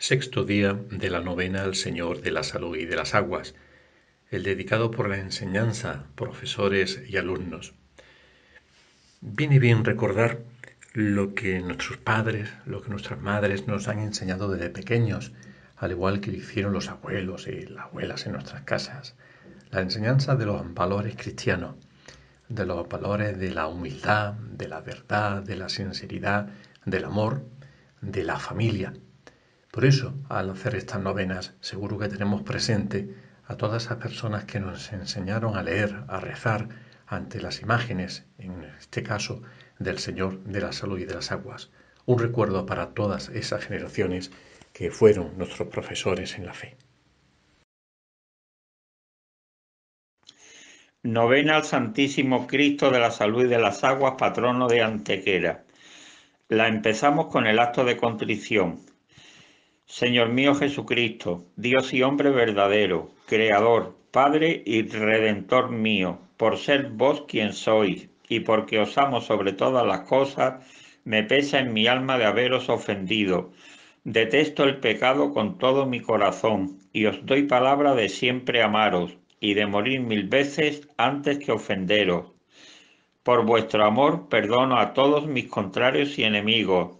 sexto día de la novena al Señor de la Salud y de las Aguas, el dedicado por la enseñanza, profesores y alumnos. Viene bien recordar lo que nuestros padres, lo que nuestras madres nos han enseñado desde pequeños, al igual que lo hicieron los abuelos y las abuelas en nuestras casas. La enseñanza de los valores cristianos, de los valores de la humildad, de la verdad, de la sinceridad, del amor, de la familia por eso, al hacer estas novenas, seguro que tenemos presente a todas esas personas que nos enseñaron a leer, a rezar ante las imágenes, en este caso, del Señor de la Salud y de las Aguas. Un recuerdo para todas esas generaciones que fueron nuestros profesores en la fe. Novena al Santísimo Cristo de la Salud y de las Aguas, patrono de Antequera. La empezamos con el acto de contrición, Señor mío Jesucristo, Dios y hombre verdadero, Creador, Padre y Redentor mío, por ser vos quien sois y porque os amo sobre todas las cosas, me pesa en mi alma de haberos ofendido. Detesto el pecado con todo mi corazón y os doy palabra de siempre amaros y de morir mil veces antes que ofenderos. Por vuestro amor perdono a todos mis contrarios y enemigos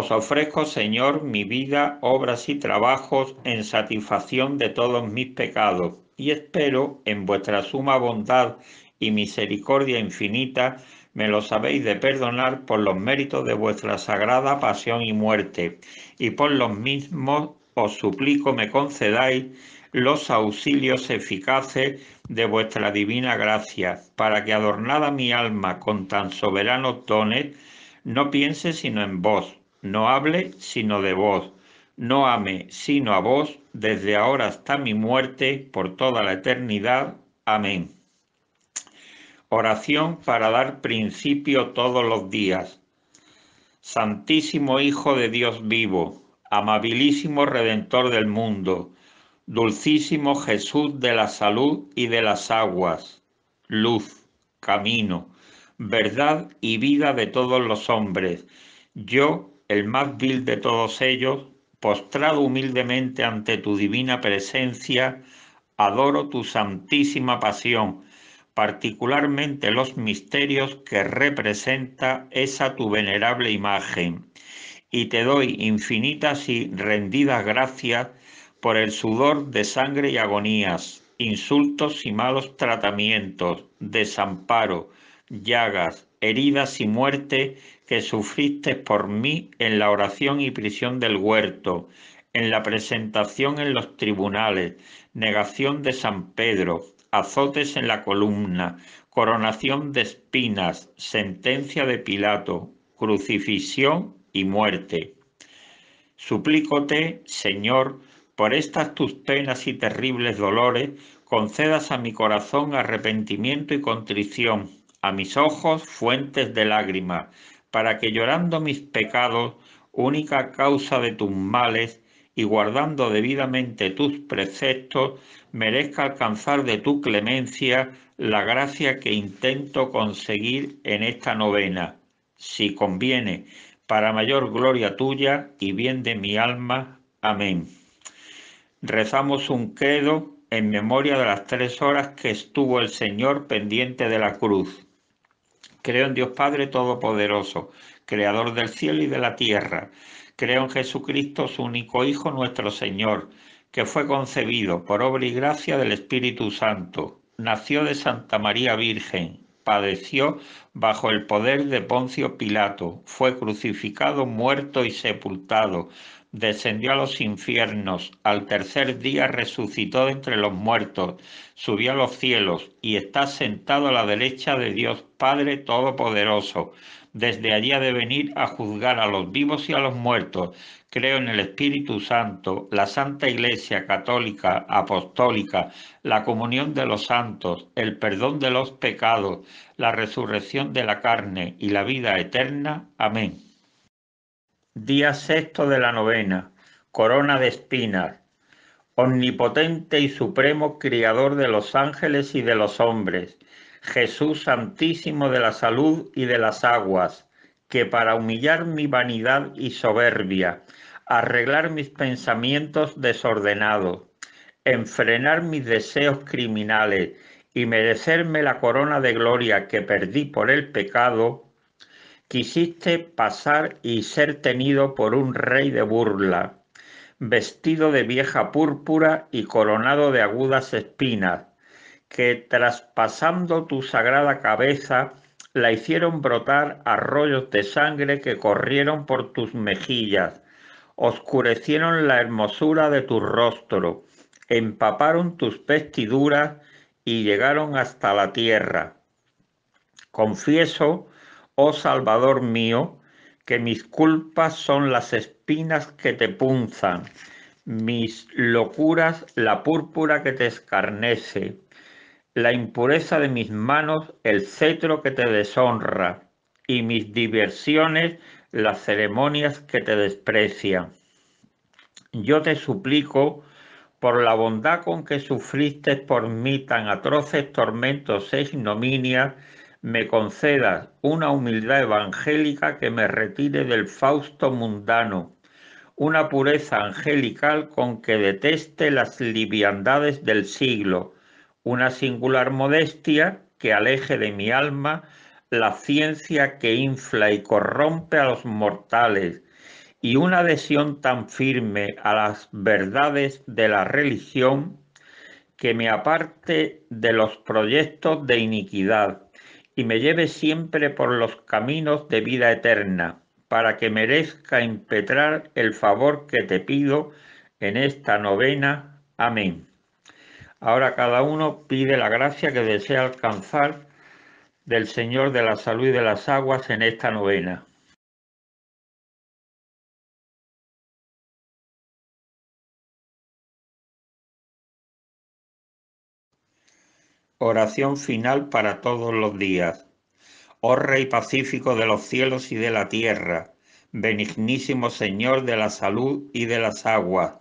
os ofrezco, Señor, mi vida, obras y trabajos en satisfacción de todos mis pecados, y espero en vuestra suma bondad y misericordia infinita me lo sabéis de perdonar por los méritos de vuestra sagrada pasión y muerte, y por los mismos os suplico me concedáis los auxilios eficaces de vuestra divina gracia, para que adornada mi alma con tan soberanos dones, no piense sino en vos, no hable sino de vos, no ame sino a vos, desde ahora hasta mi muerte, por toda la eternidad. Amén. Oración para dar principio todos los días. Santísimo Hijo de Dios vivo, amabilísimo Redentor del mundo, dulcísimo Jesús de la salud y de las aguas, luz, camino, verdad y vida de todos los hombres, yo el más vil de todos ellos, postrado humildemente ante tu divina presencia, adoro tu santísima pasión, particularmente los misterios que representa esa tu venerable imagen. Y te doy infinitas y rendidas gracias por el sudor de sangre y agonías, insultos y malos tratamientos, desamparo, llagas, heridas y muerte que sufriste por mí en la oración y prisión del huerto, en la presentación en los tribunales, negación de San Pedro, azotes en la columna, coronación de espinas, sentencia de Pilato, crucifixión y muerte. Suplícote, Señor, por estas tus penas y terribles dolores, concedas a mi corazón arrepentimiento y contrición a mis ojos fuentes de lágrimas, para que llorando mis pecados, única causa de tus males, y guardando debidamente tus preceptos, merezca alcanzar de tu clemencia la gracia que intento conseguir en esta novena, si conviene, para mayor gloria tuya y bien de mi alma. Amén. Rezamos un credo en memoria de las tres horas que estuvo el Señor pendiente de la cruz. Creo en Dios Padre Todopoderoso, Creador del cielo y de la tierra. Creo en Jesucristo, su único Hijo, nuestro Señor, que fue concebido por obra y gracia del Espíritu Santo. Nació de Santa María Virgen padeció bajo el poder de Poncio Pilato, fue crucificado, muerto y sepultado, descendió a los infiernos, al tercer día resucitó de entre los muertos, subió a los cielos y está sentado a la derecha de Dios Padre Todopoderoso. Desde allí ha de venir a juzgar a los vivos y a los muertos. Creo en el Espíritu Santo, la Santa Iglesia Católica, Apostólica, la comunión de los santos, el perdón de los pecados, la resurrección de la carne y la vida eterna. Amén. Día sexto de la novena, corona de espinas. Omnipotente y supremo Criador de los ángeles y de los hombres, Jesús Santísimo de la salud y de las aguas, que para humillar mi vanidad y soberbia, arreglar mis pensamientos desordenados, enfrenar mis deseos criminales y merecerme la corona de gloria que perdí por el pecado, quisiste pasar y ser tenido por un rey de burla, vestido de vieja púrpura y coronado de agudas espinas, que traspasando tu sagrada cabeza la hicieron brotar arroyos de sangre que corrieron por tus mejillas, oscurecieron la hermosura de tu rostro, empaparon tus vestiduras y llegaron hasta la tierra. Confieso, oh Salvador mío, que mis culpas son las espinas que te punzan, mis locuras la púrpura que te escarnece la impureza de mis manos, el cetro que te deshonra, y mis diversiones, las ceremonias que te desprecian. Yo te suplico, por la bondad con que sufriste por mí tan atroces tormentos e ignominias, me concedas una humildad evangélica que me retire del fausto mundano, una pureza angelical con que deteste las liviandades del siglo, una singular modestia que aleje de mi alma la ciencia que infla y corrompe a los mortales y una adhesión tan firme a las verdades de la religión que me aparte de los proyectos de iniquidad y me lleve siempre por los caminos de vida eterna, para que merezca impetrar el favor que te pido en esta novena. Amén. Ahora cada uno pide la gracia que desea alcanzar del Señor de la Salud y de las Aguas en esta novena. Oración final para todos los días. Oh Rey Pacífico de los cielos y de la tierra, benignísimo Señor de la salud y de las aguas,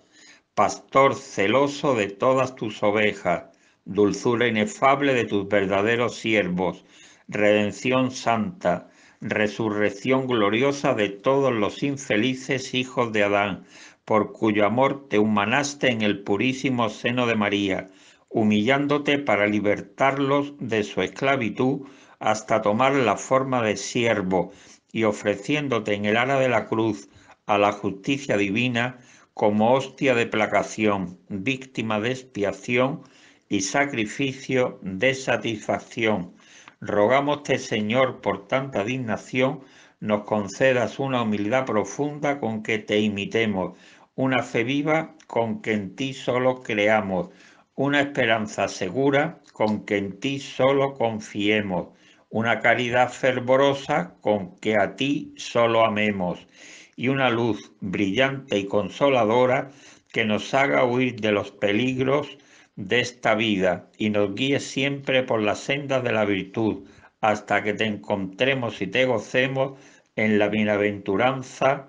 pastor celoso de todas tus ovejas, dulzura inefable de tus verdaderos siervos, redención santa, resurrección gloriosa de todos los infelices hijos de Adán, por cuyo amor te humanaste en el purísimo seno de María, humillándote para libertarlos de su esclavitud hasta tomar la forma de siervo y ofreciéndote en el ara de la cruz a la justicia divina, como hostia de placación, víctima de expiación y sacrificio de satisfacción. Rogamoste, Señor, por tanta dignación, nos concedas una humildad profunda con que te imitemos, una fe viva con que en ti solo creamos, una esperanza segura con que en ti solo confiemos, una caridad fervorosa con que a ti solo amemos y una luz brillante y consoladora que nos haga huir de los peligros de esta vida y nos guíe siempre por las sendas de la virtud, hasta que te encontremos y te gocemos en la bienaventuranza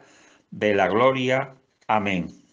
de la gloria. Amén.